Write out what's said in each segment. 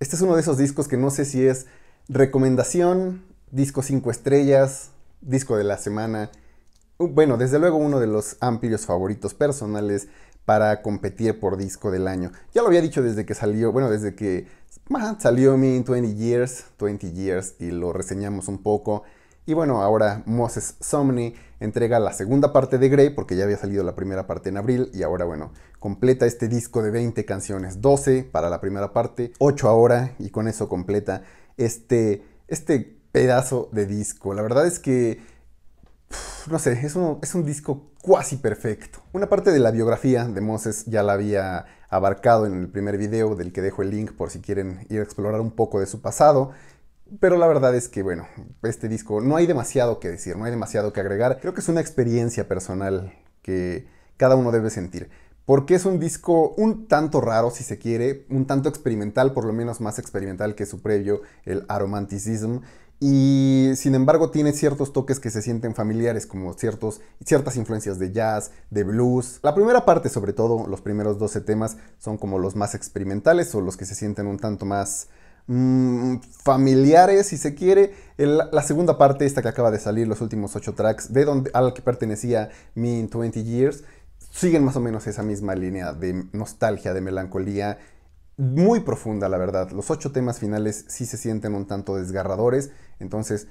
Este es uno de esos discos que no sé si es recomendación, disco 5 estrellas, disco de la semana. Bueno, desde luego uno de los amplios favoritos personales para competir por disco del año. Ya lo había dicho desde que salió, bueno, desde que salió mi 20 Years, 20 Years, y lo reseñamos un poco. Y bueno, ahora Moses Somni entrega la segunda parte de Grey, porque ya había salido la primera parte en abril, y ahora bueno, completa este disco de 20 canciones, 12 para la primera parte, 8 ahora, y con eso completa este, este pedazo de disco. La verdad es que, no sé, es un, es un disco cuasi perfecto. Una parte de la biografía de Moses ya la había abarcado en el primer video, del que dejo el link por si quieren ir a explorar un poco de su pasado. Pero la verdad es que, bueno, este disco no hay demasiado que decir, no hay demasiado que agregar. Creo que es una experiencia personal que cada uno debe sentir. Porque es un disco un tanto raro, si se quiere, un tanto experimental, por lo menos más experimental que su previo, el Aromanticism. Y sin embargo tiene ciertos toques que se sienten familiares, como ciertos, ciertas influencias de jazz, de blues. La primera parte, sobre todo, los primeros 12 temas, son como los más experimentales o los que se sienten un tanto más Mm, familiares, si se quiere. la segunda parte, esta que acaba de salir, los últimos ocho tracks, de donde, al que pertenecía Me in 20 Years, siguen más o menos esa misma línea de nostalgia, de melancolía. Muy profunda, la verdad. Los ocho temas finales sí se sienten un tanto desgarradores. Entonces,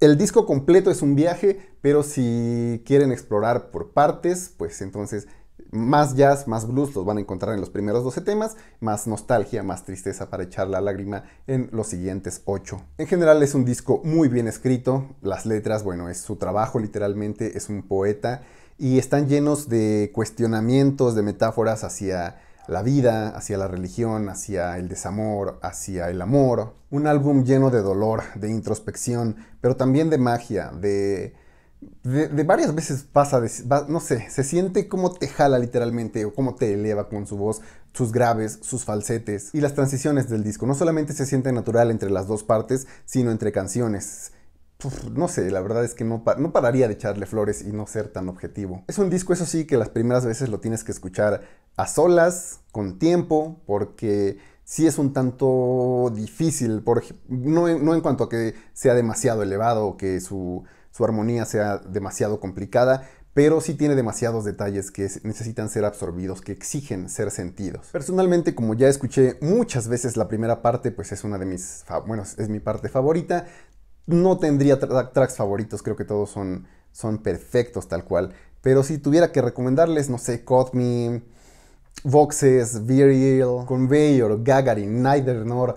el disco completo es un viaje, pero si quieren explorar por partes, pues entonces más jazz, más blues los van a encontrar en los primeros 12 temas, más nostalgia, más tristeza para echar la lágrima en los siguientes 8. En general es un disco muy bien escrito, las letras, bueno, es su trabajo literalmente, es un poeta y están llenos de cuestionamientos, de metáforas hacia la vida, hacia la religión, hacia el desamor, hacia el amor. Un álbum lleno de dolor, de introspección, pero también de magia, de de, varias veces pasa, no sé, se siente como te jala literalmente o como te eleva con su voz, sus graves, sus falsetes y las transiciones del disco. No solamente se siente natural entre las dos partes, sino entre canciones. no sé, la verdad es que no, pararía de echarle flores y no ser tan objetivo. Es un disco, eso sí, que las primeras veces lo tienes que escuchar a solas, con tiempo, porque sí es un tanto difícil, por, no, no en cuanto a que sea demasiado elevado o que su su armonía sea demasiado complicada, pero sí tiene demasiados detalles que necesitan ser absorbidos, que exigen ser sentidos. Personalmente, como ya escuché muchas veces la primera parte, pues es una de mis, bueno, es mi parte favorita. No tendría tracks favoritos, creo que todos son, son perfectos tal cual. Pero si tuviera que recomendarles, no sé, Caught Me, Voxes, Virial, Conveyor, Gagarin, Neither Nor,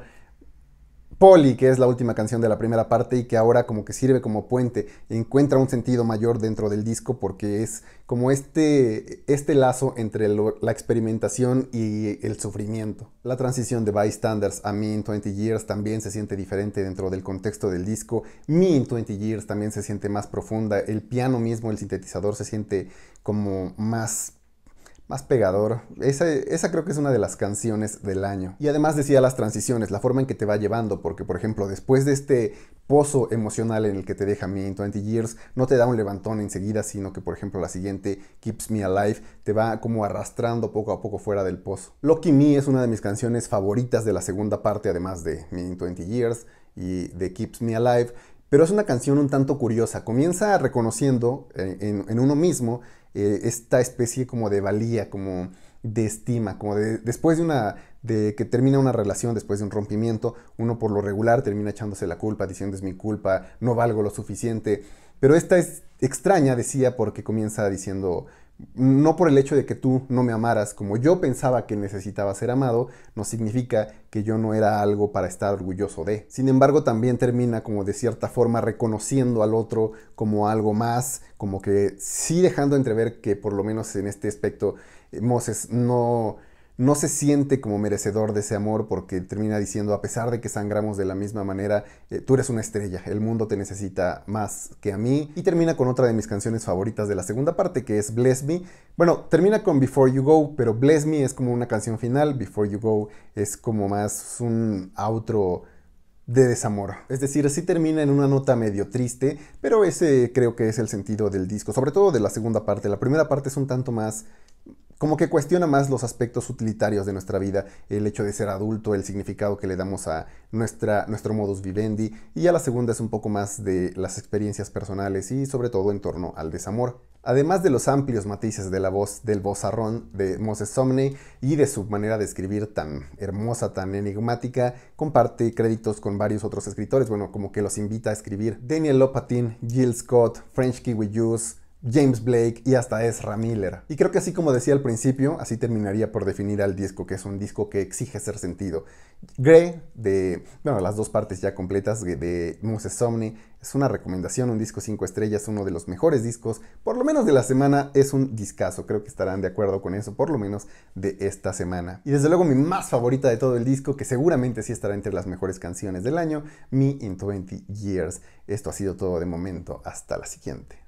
Polly, que es la última canción de la primera parte y que ahora como que sirve como puente, encuentra un sentido mayor dentro del disco porque es como este, este lazo entre la experimentación y el sufrimiento. La transición de Bystanders a Me in 20 Years también se siente diferente dentro del contexto del disco. Me in 20 Years también se siente más profunda. El piano mismo, el sintetizador se siente como más más pegador. Esa, creo que es una de las canciones del año. Y además decía las transiciones, la forma en que te va llevando, porque por ejemplo, después de este pozo emocional en el que te deja Me in 20 Years, no te da un levantón enseguida, sino que por ejemplo la siguiente, Keeps Me Alive, te va como arrastrando poco a poco fuera del pozo. Lucky Me es una de mis canciones favoritas de la segunda parte, además de Me in 20 Years y de Keeps Me Alive, pero es una canción un tanto curiosa. Comienza reconociendo eh, en uno mismo eh, esta especie como de valía, como de estima, como de después de una de que termina una relación después de un rompimiento, uno por lo regular termina echándose la culpa, diciendo es mi culpa, no valgo lo suficiente. Pero esta es extraña, decía, porque comienza diciendo no por el hecho de que tú no me amaras como yo pensaba que necesitaba ser amado, no significa que yo no era algo para estar orgulloso de. Sin embargo, también termina como de cierta forma reconociendo al otro como algo más, como que sí dejando entrever que por lo menos en este aspecto eh, Moses no no se siente como merecedor de ese amor porque termina diciendo, a pesar de que sangramos de la misma manera, eh, tú eres una estrella, el mundo te necesita más que a mí. Y termina con otra de mis canciones favoritas de la segunda parte, que es Bless Me. Bueno, termina con Before You Go, pero Bless Me es como una canción final, Before You Go es como más un outro de desamor. Es decir, sí termina en una nota medio triste, pero ese creo que es el sentido del disco, sobre todo de la segunda parte. La primera parte es un tanto más como que cuestiona más los aspectos utilitarios de nuestra vida, el hecho de ser adulto, el significado que le damos a nuestra, nuestro modus vivendi, y a la segunda es un poco más de las experiencias personales y sobre todo en torno al desamor. Además de los amplios matices de la voz del vozarrón de Moses Somney y de su manera de escribir tan hermosa, tan enigmática, comparte créditos con varios otros escritores, bueno, como que los invita a escribir. Daniel Lopatin, Jill Scott, French Kiwi Juice, James Blake y hasta Ezra Miller. Y creo que así como decía al principio, así terminaría por definir al disco, que es un disco que exige ser sentido. Grey, de, bueno, las dos partes ya completas de Muse Somni, es una recomendación, un disco 5 estrellas, uno de los mejores discos, por lo menos de la semana, es un discazo, creo que estarán de acuerdo con eso, por lo menos de esta semana. Y desde luego mi más favorita de todo el disco, que seguramente sí estará entre las mejores canciones del año, Me in 20 Years. Esto ha sido todo de momento, hasta la siguiente.